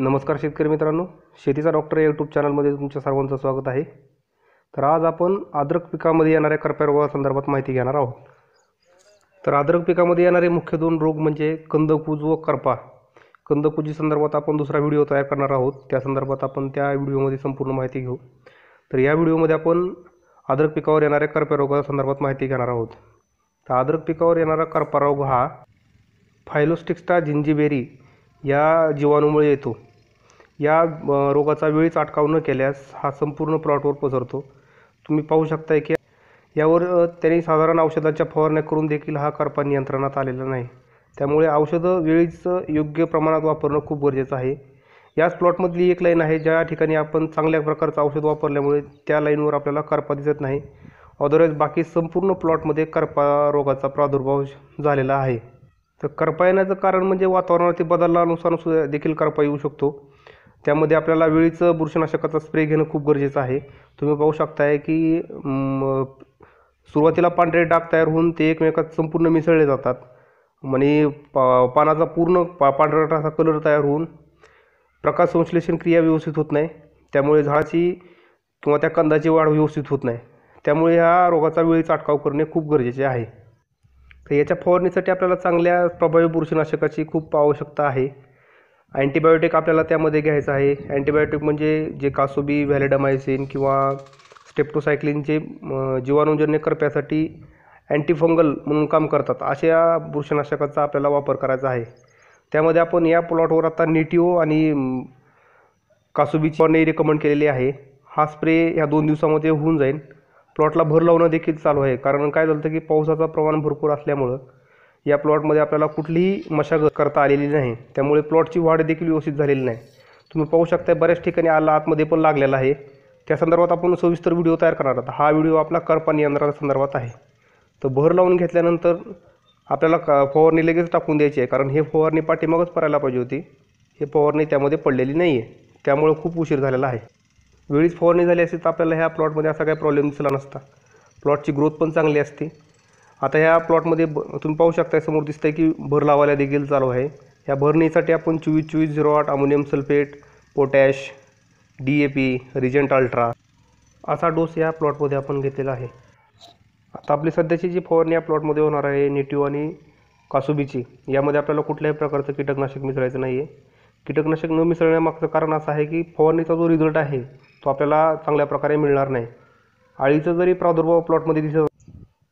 नमस्कार शेतकरी मित्रांनो शेतीचा डॉक्टर यूट्यूब चॅनलमध्ये तुमच्या सर्वांचं स्वागत आहे तर आज आपण आद्रक पिकामध्ये येणाऱ्या करप्या संदर्भात माहिती घेणार आहोत तर आद्रक पिकामध्ये येणारे मुख्य दोन रोग म्हणजे कंदकूज व करपा कंदकुजी संदर्भात आपण दुसरा व्हिडिओ तयार करणार आहोत त्या संदर्भात आपण त्या व्हिडिओमध्ये संपूर्ण माहिती घेऊ तर या व्हिडिओमध्ये आपण आद्रक पिकावर येणाऱ्या करप्या संदर्भात माहिती घेणार आहोत तर आद्रक पिकावर येणारा करपा रोग हा फायलोस्टिक्स्टा जिंजिबेरी या जीवाणूमुळे येतो या रोगाचा वेळीच अटकाव न केल्यास हा संपूर्ण प्लॉटवर पसरतो तुम्ही पाहू शकताय की यावर त्यांनी साधारण औषधांच्या फवारण्या करून देखील हा करपा नियंत्रणात आलेला नाही त्यामुळे औषधं वेळीच योग्य प्रमाणात वापरणं खूप गरजेचं आहे याच प्लॉटमधली एक लाईन आहे ज्या ठिकाणी आपण चांगल्या प्रकारचं औषध वापरल्यामुळे त्या लाईनवर आपल्याला करपा दिसत नाही अदरवाईज बाकी संपूर्ण प्लॉटमध्ये करपा रोगाचा प्रादुर्भाव झालेला आहे तर करपा येण्याचं कारण म्हणजे वातावरणातील बदलानुसार सुद्धा देखील करपा येऊ शकतो त्यामध्ये आपल्याला वेळीचं बुरशीनाशकाचा स्प्रे घेणं खूप गरजेचं आहे तुम्ही पाहू शकताय की सुरुवातीला पांढरे डाग तयार होऊन ते एकमेकात संपूर्ण मिसळले जातात म्हणजे पा पानाचा पूर्ण पा पांढरा कलर तयार होऊन प्रकाश संश्लेषण क्रिया व्यवस्थित होत नाही त्यामुळे झाडाची किंवा त्या कंदाची वाढ व्यवस्थित होत नाही त्यामुळे ह्या रोगाचा वेळीच अटकाव करणे खूप गरजेचे आहे तर याच्या फवारणीसाठी आपल्याला चांगल्या प्रभावी बुरशीनाशकाची खूप आवश्यकता आहे अँटीबायोटिक आपल्याला त्यामध्ये घ्यायचं आहे अँटीबायोटिक म्हणजे जे कासोबी व्हॅलेडामायसिन किंवा जे जीवाणूजन्य करप्यासाठी अँटीफंगल म्हणून काम करतात अशा बुरशनाशकाचा आपल्याला वापर करायचा आहे त्यामध्ये आपण या प्लॉटवर आता निटिओ आणि कासुबीची पण रिकमेंड केलेली आहे हा स्प्रे ह्या दोन दिवसामध्ये होऊन जाईल प्लॉटला भर लावणं देखील चालू आहे कारण काय झालं की पावसाचं प्रमाण भरपूर असल्यामुळं या प्लॉटमध्ये आपल्याला कुठलीही मशागत करता आलेली नाही त्यामुळे प्लॉटची वाढ देखील व्यवस्थित झालेली नाही तुम्ही पाहू शकता बऱ्याच ठिकाणी आला आतमध्ये पण लागलेला आहे त्या संदर्भात आपण सविस्तर व्हिडिओ तयार करणार आहोत हा व्हिडिओ आपला करपाणी यंत्राच्या संदर्भात आहे तर भर लावून घेतल्यानंतर आपल्याला क फवारणी लगेच टाकून द्यायची आहे कारण हे फवारणी पाठीमागच पडायला पाहिजे होती हे फवारणी त्यामध्ये पडलेली नाही आहे त्यामुळे खूप उशीर झालेला आहे वेळीच फवारणी झाली असती तर आपल्याला ह्या प्लॉटमध्ये असा काही प्रॉब्लेम दिसला नसता प्लॉटची ग्रोथ पण चांगली असते आता ह्या प्लॉटमध्ये ब तुम्ही पाहू शकता समोर दिसतं आहे की भर लावायला देखील चालू आहे ह्या भरणीसाठी आपण चोवीस चोवीस झिरो आठ ammonium sulphate potash D A P regent ultra असा डोस या प्लॉटमध्ये आपण घेतलेला आहे आता आपली सध्याची जी फवारणी या प्लॉटमध्ये होणार आहे नेटिव्ह आणि कासुबीची यामध्ये आपल्याला कुठल्याही प्रकारचं कीटकनाशक मिसळायचं नाही आहे कीटकनाशक न मिसळण्यामागचं कारण असं आहे की फवारणीचा जो रिझल्ट आहे तो आपल्याला चांगल्या प्रकारे मिळणार नाही आळीचं जरी प्रादुर्भाव प्लॉटमध्ये दिसत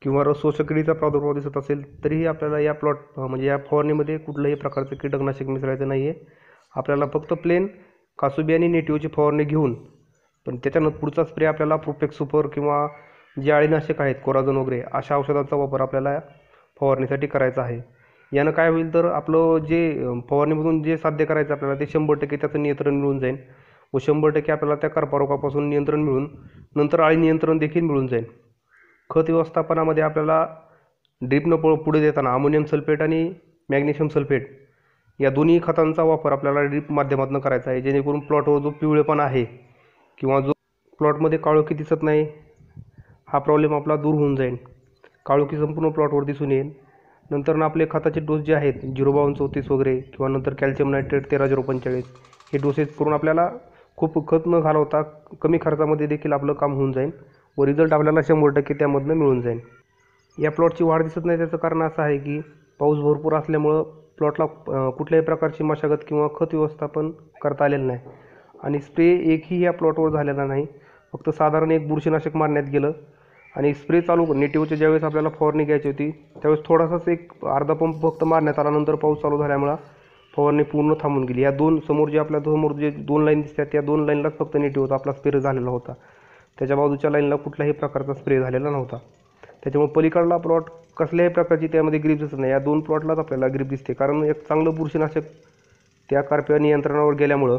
किंवा रोगसोसकिडीचा प्रादुर्भाव दिसत असेल तरीही आपल्याला या प्लॉट म्हणजे या फवारणीमध्ये कुठल्याही प्रकारचं कीटकनाशक मिसळायचं नाही आहे आपल्याला फक्त प्लेन कासुबी आणि नेटिवची फवारणी घेऊन पण त्याच्यानं पुढचा स्प्रे आपल्याला प्रोफेक्स सुपर किंवा जे आळीनाशक आहेत कोराजन वगैरे अशा औषधांचा वापर आपल्याला फवारणीसाठी करायचा आहे यानं काय होईल तर आपलं जे फवारणीमधून जे साध्य करायचं आपल्याला ते शंभर टक्के त्याचं नियंत्रण मिळून जाईल व शंभर टक्के आपल्याला त्या कर्परोगापासून नियंत्रण मिळून नंतर आळी नियंत्रण देखील मिळून जाईल खत व्यवस्थापनामध्ये आपल्याला ड्रीपनं प पुढे देताना अमोनियम सल्फेट आणि मॅग्नेशियम सल्फेट या दोन्ही खतांचा वापर आपल्याला ड्रीप माध्यमातून करायचा आहे जेणेकरून प्लॉटवर जो पिवळेपण आहे किंवा जो प्लॉटमध्ये काळोखी दिसत नाही हा प्रॉब्लेम आपला दूर होऊन जाईल काळोखी संपूर्ण प्लॉटवर दिसून येईल नंतर आपले खताचे डोस जे आहेत झिरो बावन्न चौतीस वगैरे किंवा नंतर कॅल्शियम नायट्रेट तेरा झिरो पंचेचाळीस हे डोसेस करून आपल्याला खूप खत न घालवता कमी खर्चामध्ये देखील आपलं काम होऊन जाईल व रिझल्ट आपल्याला शंभर टक्के त्यामधनं मिळून जाईल या प्लॉटची वाढ दिसत नाही त्याचं कारण असं आहे की पाऊस भरपूर असल्यामुळं प्लॉटला कुठल्याही प्रकारची मशागत किंवा खत व्यवस्थापन करता आलेलं नाही आणि स्प्रे एकही या प्लॉटवर झालेला नाही फक्त साधारण एक बुरशीनाशक मारण्यात गेलं आणि स्प्रे चालू नेटिव्हच्या ज्यावेळेस आपल्याला फवारणी घ्यायची होती त्यावेळेस थोडासाच एक अर्धा पंप फक्त मारण्यात आल्यानंतर नंतर पाऊस चालू झाल्यामुळं फवारणी पूर्ण थांबून गेली या दोन समोर जे आपल्या समोर जे दोन लाईन दिसतात त्या दोन लाईनलाच फक्त नेटिव्ह होता आपला स्प्रे झालेला होता त्याच्या बाजूच्या लाईनला कुठल्याही प्रकारचा स्प्रे झालेला नव्हता त्याच्यामुळे पलीकडला प्लॉट कसल्याही प्रकारची त्यामध्ये ग्रीप दिसत नाही या दोन प्लॉटलाच आपल्याला ग्रीप दिसते कारण एक चांगलं बुरशीनाशक त्या कारप्या नियंत्रणावर गेल्यामुळं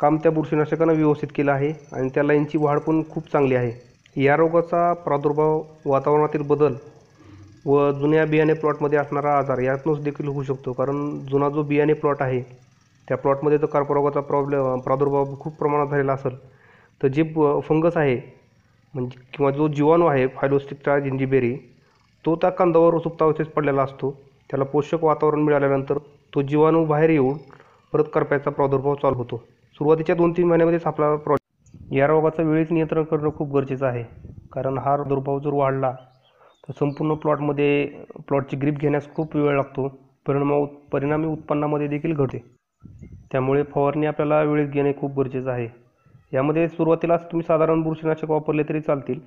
काम त्या बुरशीनाशकानं व्यवस्थित केलं आहे आणि त्या लाईनची वाढ पण खूप चांगली आहे या रोगाचा प्रादुर्भाव वातावरणातील बदल व जुन्या बियाणे प्लॉटमध्ये असणारा आजार यातूनच देखील होऊ शकतो कारण जुना जो बियाणे प्लॉट आहे त्या प्लॉटमध्ये तर कर्करोगाचा प्रॉब्लेम प्रादुर्भाव खूप प्रमाणात झालेला असेल तर जे फंगस आहे म्हणजे किंवा जो जीवाणू आहे फायलोस्टिकचा जिंजीबेरी तो त्या सुप्ता सुप्तावस्थेत पडलेला असतो त्याला पोषक वातावरण मिळाल्यानंतर तो जीवाणू बाहेर येऊन परत करप्याचा प्रादुर्भाव चालू होतो सुरुवातीच्या दोन तीन महिन्यामध्येच आपला प्रॉ या रोगाचं वेळीच नियंत्रण करणं खूप गरजेचं आहे कारण हा प्रादुर्भाव जर वाढला तर संपूर्ण प्लॉटमध्ये प्लॉटची ग्रीप घेण्यास खूप वेळ लागतो परिणामा परिणामी उत्पन्नामध्ये देखील घडते त्यामुळे फवारणी आपल्याला वेळेत घेणे खूप गरजेचं आहे यामध्ये सुरुवातीलाच तुम्ही साधारण बुरशीनाशक वापरले तरी चालतील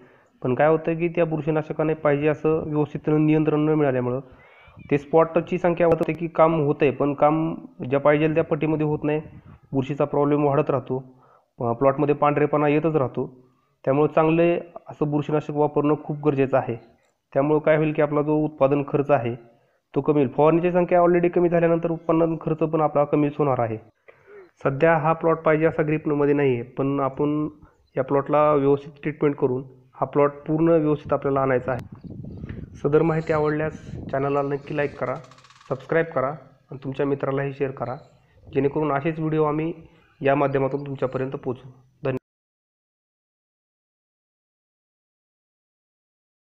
पण काय होतं की त्या बुरशीनाशकाने पाहिजे असं व्यवस्थित नियंत्रण न मिळाल्यामुळं ते स्पॉटची संख्या होते की काम होत आहे पण काम ज्या पाहिजे त्या पट्टीमध्ये होत नाही बुरशीचा प्रॉब्लेम वाढत राहतो प्लॉटमध्ये पांढरेपणा येतच राहतो त्यामुळे चांगले असं बुरशीनाशक वापरणं खूप गरजेचं आहे त्यामुळं काय होईल की आपला जो उत्पादन खर्च आहे तो कमी होईल फवारणीची संख्या ऑलरेडी कमी झाल्यानंतर उत्पन्न खर्च पण आपला कमीच होणार आहे सध्या हा प्लॉट पाहिजे असा ग्रीपमध्ये नाही आहे पण आपण या प्लॉटला व्यवस्थित ट्रीटमेंट करून हा प्लॉट पूर्ण व्यवस्थित आपल्याला आणायचा आहे सदर माहिती आवडल्यास चॅनलला नक्की लाईक करा सबस्क्राईब करा आणि तुमच्या मित्रालाही शेअर करा जेणेकरून असेच व्हिडिओ आम्ही या माध्यमातून तुमच्यापर्यंत पोहोचू